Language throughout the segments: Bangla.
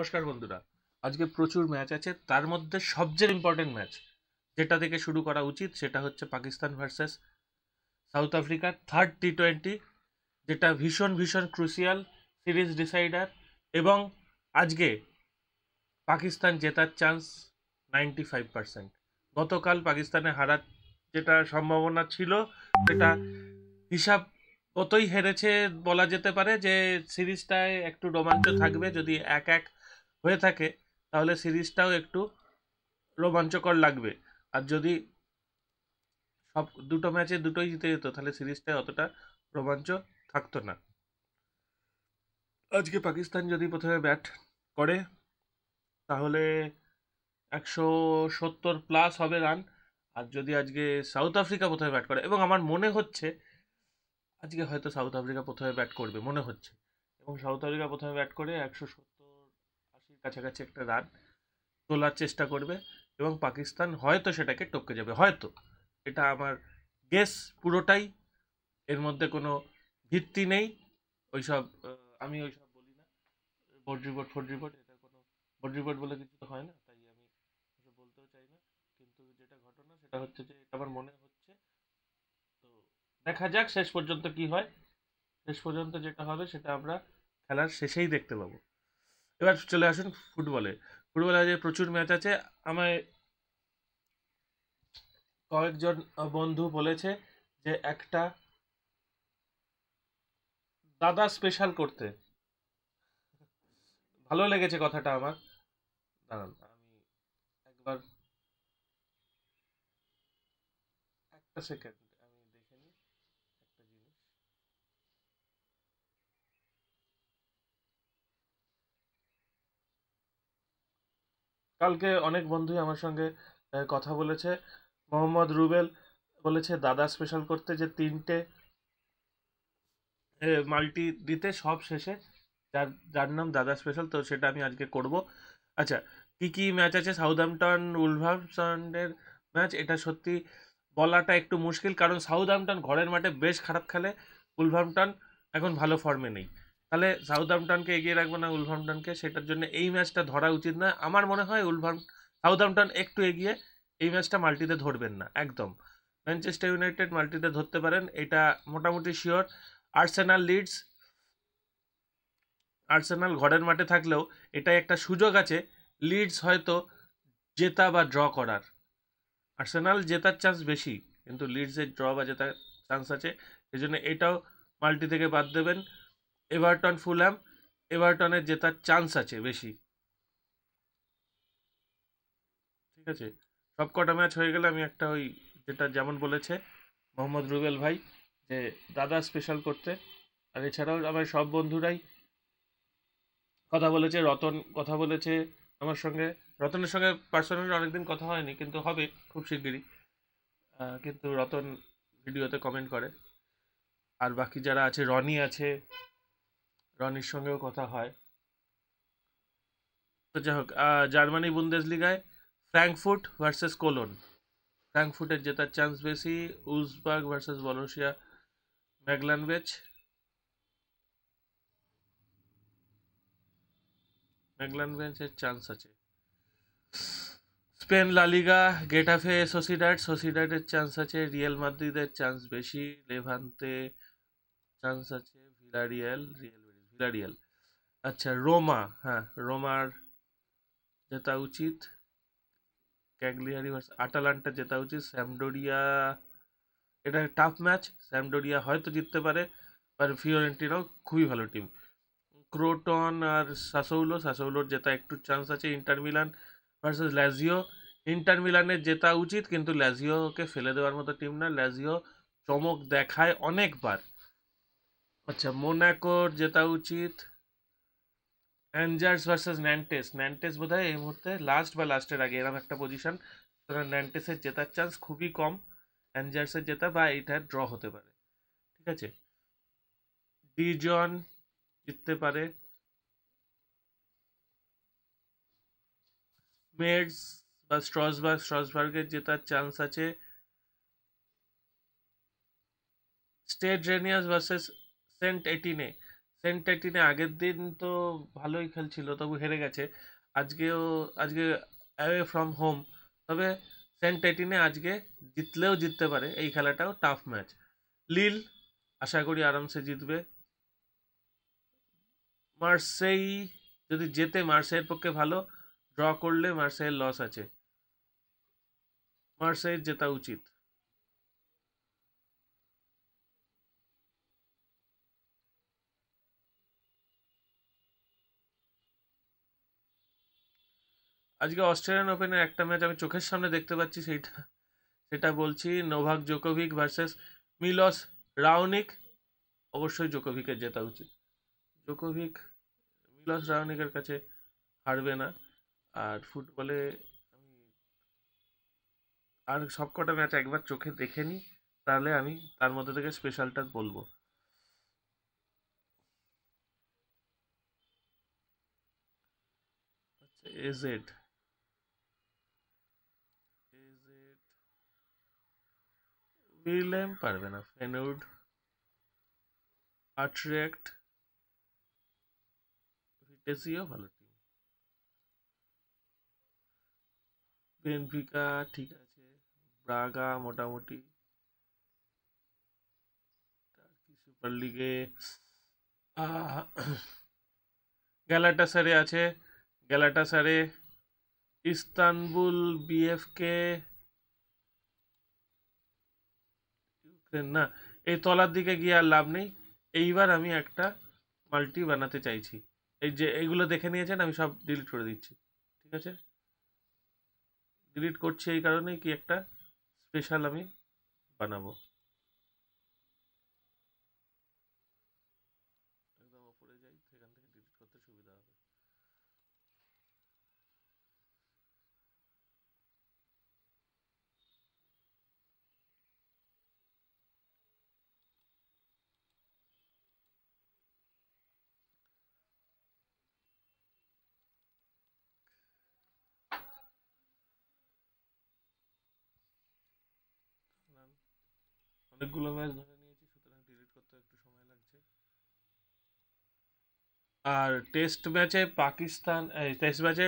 নমস্কার বন্ধুরা আজকে প্রচুর ম্যাচ আছে তার মধ্যে সবচেয়ে ইম্পর্টেন্ট ম্যাচ যেটা থেকে শুরু করা উচিত সেটা হচ্ছে পাকিস্তান ভার্সেস সাউথ আফ্রিকার থার্ড টি টোয়েন্টি যেটা ভীষণ ভীষণ ক্রুসিয়াল সিরিজ ডিসাইডার এবং আজকে পাকিস্তান জেতার চান্স নাইনটি ফাইভ পার্সেন্ট গতকাল পাকিস্তানে হারার যেটা সম্ভাবনা ছিল সেটা হিসাব কতই হেরেছে বলা যেতে পারে যে সিরিজটায় একটু রোমাঞ্চ থাকবে যদি এক এক হয়ে থাকে তাহলে সিরিজটাও একটু রোমাঞ্চকর লাগবে আর যদি সব দুটো ম্যাচে দুটোই জিতে যেত তাহলে সিরিজটা অতটা রোমাঞ্চ থাকতো না আজকে পাকিস্তান যদি প্রথমে ব্যাট করে তাহলে একশো সত্তর প্লাস হবে রান আর যদি আজকে সাউথ আফ্রিকা প্রথমে ব্যাট করে এবং আমার মনে হচ্ছে আজকে হয়তো সাউথ আফ্রিকা প্রথমে ব্যাট করবে মনে হচ্ছে এবং সাউথ আফ্রিকা প্রথমে ব্যাট করে একশো কাছাকাছি একটা রান তোলার চেষ্টা করবে এবং পাকিস্তান হয়তো সেটাকে টপকে যাবে হয়তো এটা আমার গেস পুরোটাই এর মধ্যে কোনো ভিত্তি নেই ওইসব আমি ওইসব বলি না বোর্ড রিপোর্ট ফোর্ড রিপোর্ট এটা কোনো বোর্ড রিপোর্ট বলে কিছু তো হয় না তাই আমি বলতেও চাই না কিন্তু যেটা ঘটনা সেটা হচ্ছে যে এটা আমার মনে হচ্ছে তো দেখা যাক শেষ পর্যন্ত কি হয় শেষ পর্যন্ত যেটা হবে সেটা আমরা খেলার শেষেই দেখতে পাবো এবার চলে আসুন ফুটবলে ফুটবলে আজকে প্রচুর ম্যাচ আছে আমায় কয়েকজন বন্ধু বলেছে যে একটা দাদা স্পেশাল করতে ভালো লেগেছে কথাটা আমার দাঁড়ান আমি একবার একটা সেকেন্ড কালকে অনেক বন্ধুই আমার সঙ্গে কথা বলেছে মোহাম্মদ রুবেল বলেছে দাদা স্পেশাল করতে যে তিনটে মাল্টি দিতে সব শেষে যার যার নাম দাদা স্পেশাল তো সেটা আমি আজকে করব আচ্ছা কি কি ম্যাচ আছে সাউদাম্পটন উলভামসনের ম্যাচ এটা সত্যি বলাটা একটু মুশকিল কারণ সাউদাম্পটন ঘরের মাঠে বেশ খারাপ খেলে উলভামটন এখন ভালো ফর্মে নেই তাহলে সাউথহ্যাম্পটনকে এগিয়ে রাখবে না উলভাম্পটনকে সেটার জন্য এই ম্যাচটা ধরা উচিত না আমার মনে হয় উলভাম সাউথহ্যাম্পটন একটু এগিয়ে এই ম্যাচটা মাল্টিতে ধরবেন না একদম ম্যানচেস্টার ইউনাইটেড মাল্টিতে ধরতে পারেন এটা মোটামুটি শিওর আর্সেনাল লিডস আর্সেনাল ঘরের মাঠে থাকলেও এটা একটা সুযোগ আছে লিডস হয়তো জেতা বা ড্র করার আর্সেনাল জেতার চান্স বেশি কিন্তু লিডসের ড্র বা জেতার চান্স আছে সেজন্য এটাও মাল্টি থেকে বাদ দেবেন এভারটন ফুলাম এভারটনের জেতার চান্স আছে বেশি ঠিক আছে সব কটা ম্যাচ হয়ে গেলে আমি একটা ওই যেটা যেমন বলেছে মোহাম্মদ রুবেল ভাই যে দাদা স্পেশাল করতে আর এছাড়াও আমার সব বন্ধুরাই কথা বলেছে রতন কথা বলেছে আমার সঙ্গে রতনের সঙ্গে পার্সোনালি অনেকদিন কথা হয়নি কিন্তু হবে খুব শিগগিরই কিন্তু রতন ভিডিওতে কমেন্ট করে আর বাকি যারা আছে রনি আছে রনির সঙ্গেও কথা হয় তো যাই হোক জার্মানি লিগায় ফ্র্যাঙ্কফুট ভার্সেস কোলন ফ্র্যাঙ্কফুটের জেতার চান্স বেশি উজবার্গ ভার্সেস বলোসিয়া ম্যাগলানবেচ ম্যাগলানবেচের চান্স আছে স্পেন লালিগা গেটাফে সোসিডাড সোসিডাডের চান্স আছে রিয়েল মাদ্রিদের চান্স বেশি লেভান্তে চান্স আছে ভিলারিয়াল রিয়েল ভিলারিয়াল আচ্ছা রোমা হ্যাঁ রোমার জেতা উচিত ক্যাগলিয়ারি ভার্স আটালান্টা জেতা উচিত স্যামডোরিয়া এটা টাফ ম্যাচ স্যামডোরিয়া হয়তো জিততে পারে আর ফিওরেন্টিনাও খুবই ভালো টিম ক্রোটন আর সাসৌলো সাসৌলোর জেতা একটু চান্স আছে Inter Milan versus Lazio Inter মিলানের জেতা উচিত কিন্তু ল্যাজিওকে ফেলে দেওয়ার মতো টিম না ল্যাজিও চমক দেখায় অনেকবার আচ্ছা मोनाকো জেতা উচিত এনজার্স ভার্সেস নান্তেস নান্তেস বদা এবorte লাস্ট বাই লাস্টের আগে নরম একটা পজিশন তাহলে নান্তেসের জেতার চান্স খুবই কম এনজার্স জেতা বা এটার ড্র হতে পারে ঠিক আছে ডিজন জিততে পারে মেডস বস্ট্রোসবার্গ স্ট্রসবার্গের জেতার চান্স আছে Stade Rennais versus Saint Etienne Saint Etienne আগের দিন তো ভালোই খেলছিল তবু হেরে গেছে আজকেও আজকে অ্যাওয়ে ফ্রম হোম তবে সেন্ট এইটিনে আজকে জিতলেও জিততে পারে এই খেলাটাও টাফ ম্যাচ লিল আশা করি আরামসে জিতবে মার্সেই যদি জেতে মার্সের পক্ষে ভালো ড্র করলে মার্সের লস আছে মার্সের জেতা উচিত আজকে অস্ট্রেলিয়ান ওপেনের একটা ম্যাচ আমি চোখের সামনে দেখতে পাচ্ছি সেইটা সেটা বলছি Novak Djokovic versus Milos Raonic অবশ্যই জোকোভিকের জেতা উচিত জোকোভিক মিলস রাউনিকের কাছে হারবে না আর ফুটবলে আমি আর সবকটা ম্যাচ একবার চোখে দেখে নিই তাহলে আমি তার মধ্যে থেকে স্পেশালটা বলবো আচ্ছা, এজেড রিলেম পারবে না ফেনুড আর্টরেক্ট ভিটেসিও ভালো টিম বেনফিকা ঠিক আছে ব্রাগা মোটামুটি টার্কি সুপার লিগে গ্যালাটাসারে আছে গ্যালাটাসারে ইস্তানবুল বিএফকে না এই তলার দিকে গিয়ে আর লাভ নেই এইবার আমি একটা মাল্টি বানাতে চাইছি এই যে এইগুলো দেখে নিয়েছেন আমি সব ডিলিট করে দিচ্ছি ঠিক আছে ডিলিট করছি এই কারণে কি একটা স্পেশাল আমি বানাবো একদম ওপরে যাই সেখান থেকে ডিলিট করতে সুবিধা হবে অনেকগুলো ম্যাচ ধরে নিয়েছি সুতরাং ডিলিট করতে একটু সময় লাগছে আর টেস্ট ম্যাচে পাকিস্তান টেস্ট ম্যাচে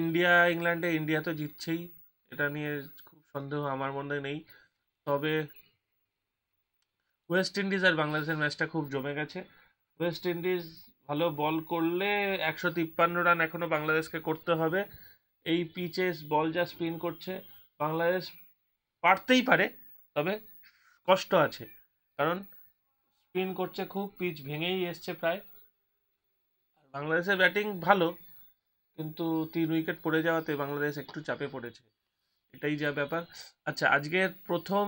ইন্ডিয়া ইংল্যান্ডে ইন্ডিয়া তো জিতছেই এটা নিয়ে খুব সন্দেহ আমার মনে নেই তবে ওয়েস্ট ইন্ডিজ আর বাংলাদেশের ম্যাচটা খুব জমে গেছে ওয়েস্ট ইন্ডিজ ভালো বল করলে একশো তিপ্পান্ন রান এখনও বাংলাদেশকে করতে হবে এই পিচে বল যা স্পিন করছে বাংলাদেশ পারতেই পারে তবে কষ্ট আছে কারণ স্পিন করছে খুব পিচ ভেঙেই এসছে প্রায় বাংলাদেশের ব্যাটিং ভালো কিন্তু তিন উইকেট পড়ে যাওয়াতে বাংলাদেশ একটু চাপে পড়েছে এটাই যা ব্যাপার আচ্ছা আজকের প্রথম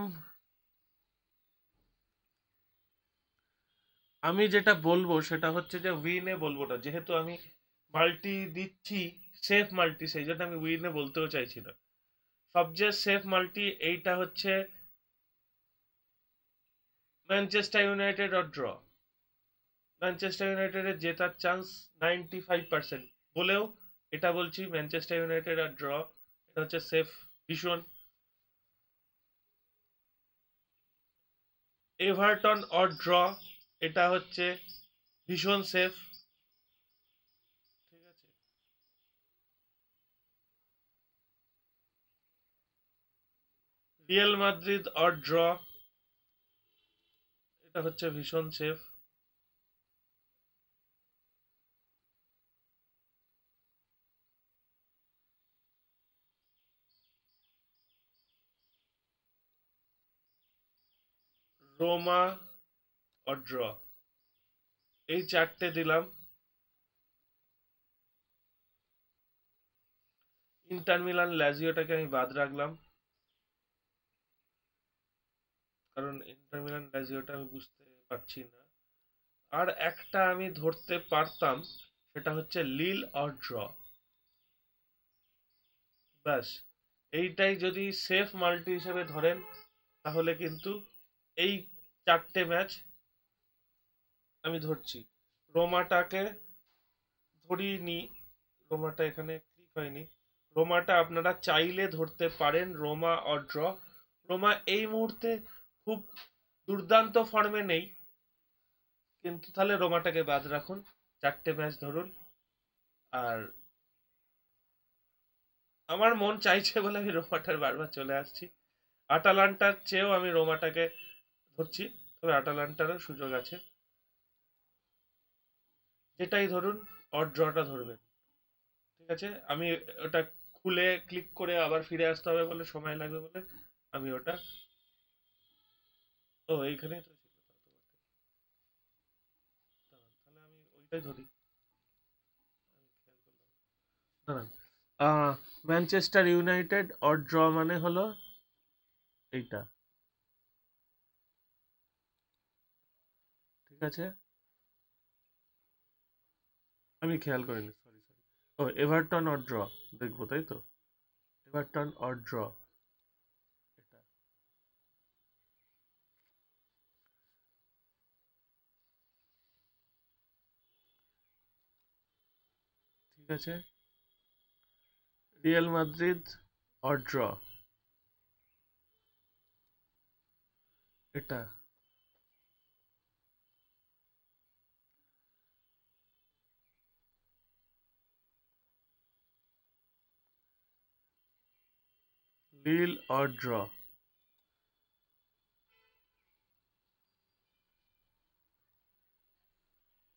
আমি যেটা বলবো সেটা হচ্ছে যে উইনে বলবো না যেহেতু আমি মাল্টি দিচ্ছি সেফ মাল্টি সেই জন্য আমি উইনে বলতেও চাইছি না সবচেয়ে সেফ মাল্টি এইটা হচ্ছে Manchester United or draw Manchester ইউনাইটেডের জেতার চান্স নাইনটি ফাইভ পার্সেন্ট বলেও এটা বলছি ম্যানচেস্টার ইউনাইটেড আর ড্র এটা হচ্ছে সেফ ভীষণ এভারটন অর ড্র এটা হচ্ছে ভীষণ সেফ ঠিক আছে রিয়েল মাদ্রিদ অর ড্র এটা হচ্ছে ভীষণ সেফ রোমা অড্র এই চারটে দিলাম ইন্টারমিলান ল্যাজিওটাকে আমি বাদ রাখলাম কারণ ইন্টার মিলান লাজিওটা আমি বুঝতে পারছি না আর একটা আমি ধরতে পারতাম সেটা হচ্ছে লিল অর ড্র ব্যাস এইটাই যদি সেফ মাল্টি হিসেবে ধরেন তাহলে কিন্তু এই চারটে ম্যাচ আমি ধরছি রোমাটাকে নি রোমাটা এখানে ক্লিক হয়নি রোমাটা আপনারা চাইলে ধরতে পারেন রোমা অর ড্র রোমা এই মুহূর্তে খুব দুর্দান্ত ফর্মে নেই কিন্তু তাহলে রোমাটাকে বাদ রাখুন চারটে ম্যাচ ধরুন আর আমার মন চাইছে বলে আমি রোমাটার বারবার চলে আসছি আটালান্টার চেয়েও আমি রোমাটাকে ধরছি তবে আটালান্টারও সুযোগ আছে যেটাই ধরুন অর ড্রটা ধরবেন ঠিক আছে আমি ওটা খুলে ক্লিক করে আবার ফিরে আসতে হবে বলে সময় লাগবে বলে আমি ওটা ও তো ছিল তাহলে আমি ওইটাই ধরি ম্যানচেস্টার ইউনাইটেড অর ড্র মানে হলো এইটা ঠিক আছে আমি খেয়াল করিনি সরি সরি ও এভারটন অর ড্র দেখবো তাই তো এভারটন অর ড্র আছে রিয়াল মাদ্রিদ অর ড্র এটা লিল অর ড্র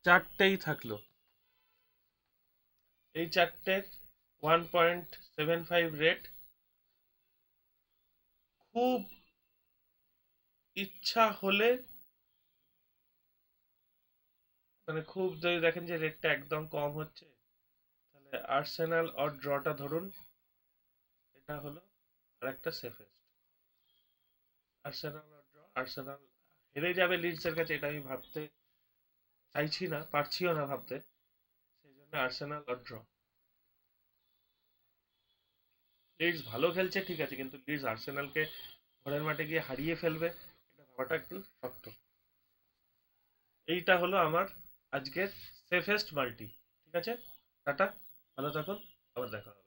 চারটেই থাকলো এই চারটের one point seven five rate খুব ইচ্ছা হলে মানে খুব যদি দেখেন যে রেটটা একদম কম হচ্ছে তাহলে আর্সেনাল অর ড্রটা ধরুন এটা হলো একটা safest Arsenal or draw Arsenal হেরে যাবে লিডসের কাছে এটা আমি ভাবতে চাইছি না পারছিও না ভাবতে আর্সেনাল আর ড্র লিডস ভালো খেলছে ঠিক আছে কিন্তু লিডস আর্সেনালকে ঘরের মাঠে গিয়ে হারিয়ে ফেলবে এটা ভাবাটা একটু শক্ত এইটা হলো আমার আজকের সেফেস্ট মাল্টি ঠিক আছে টাটা ভালো থাকুন আবার দেখা হবে